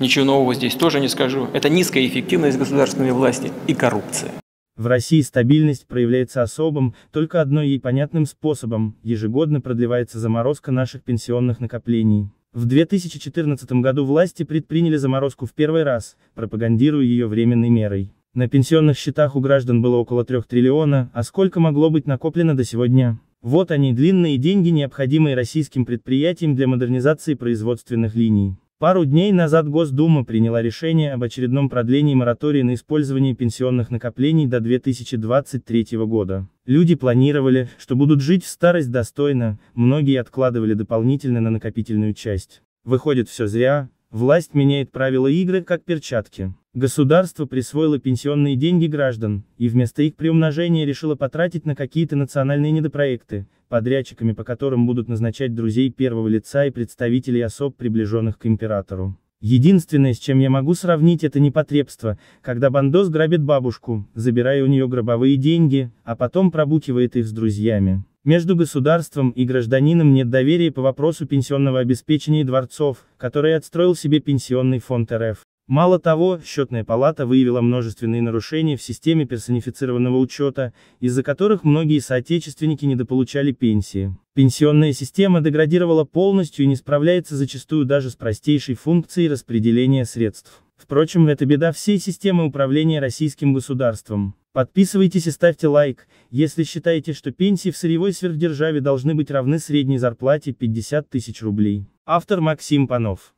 Ничего нового здесь тоже не скажу. Это низкая эффективность государственной власти и коррупция. В России стабильность проявляется особым, только одной ей понятным способом – ежегодно продлевается заморозка наших пенсионных накоплений. В 2014 году власти предприняли заморозку в первый раз, пропагандируя ее временной мерой. На пенсионных счетах у граждан было около 3 триллиона, а сколько могло быть накоплено до сегодня? Вот они длинные деньги, необходимые российским предприятиям для модернизации производственных линий. Пару дней назад Госдума приняла решение об очередном продлении моратория на использование пенсионных накоплений до 2023 года. Люди планировали, что будут жить в старость достойно, многие откладывали дополнительно на накопительную часть. Выходит все зря, Власть меняет правила игры, как перчатки. Государство присвоило пенсионные деньги граждан, и вместо их приумножения решило потратить на какие-то национальные недопроекты, подрядчиками по которым будут назначать друзей первого лица и представителей особ, приближенных к императору. Единственное, с чем я могу сравнить это непотребство, когда бандос грабит бабушку, забирая у нее гробовые деньги, а потом пробукивает их с друзьями. Между государством и гражданином нет доверия по вопросу пенсионного обеспечения дворцов, которые отстроил себе Пенсионный фонд РФ. Мало того, счетная палата выявила множественные нарушения в системе персонифицированного учета, из-за которых многие соотечественники недополучали пенсии. Пенсионная система деградировала полностью и не справляется зачастую даже с простейшей функцией распределения средств. Впрочем, это беда всей системы управления российским государством. Подписывайтесь и ставьте лайк, если считаете, что пенсии в сырьевой сверхдержаве должны быть равны средней зарплате 50 тысяч рублей. Автор Максим Панов.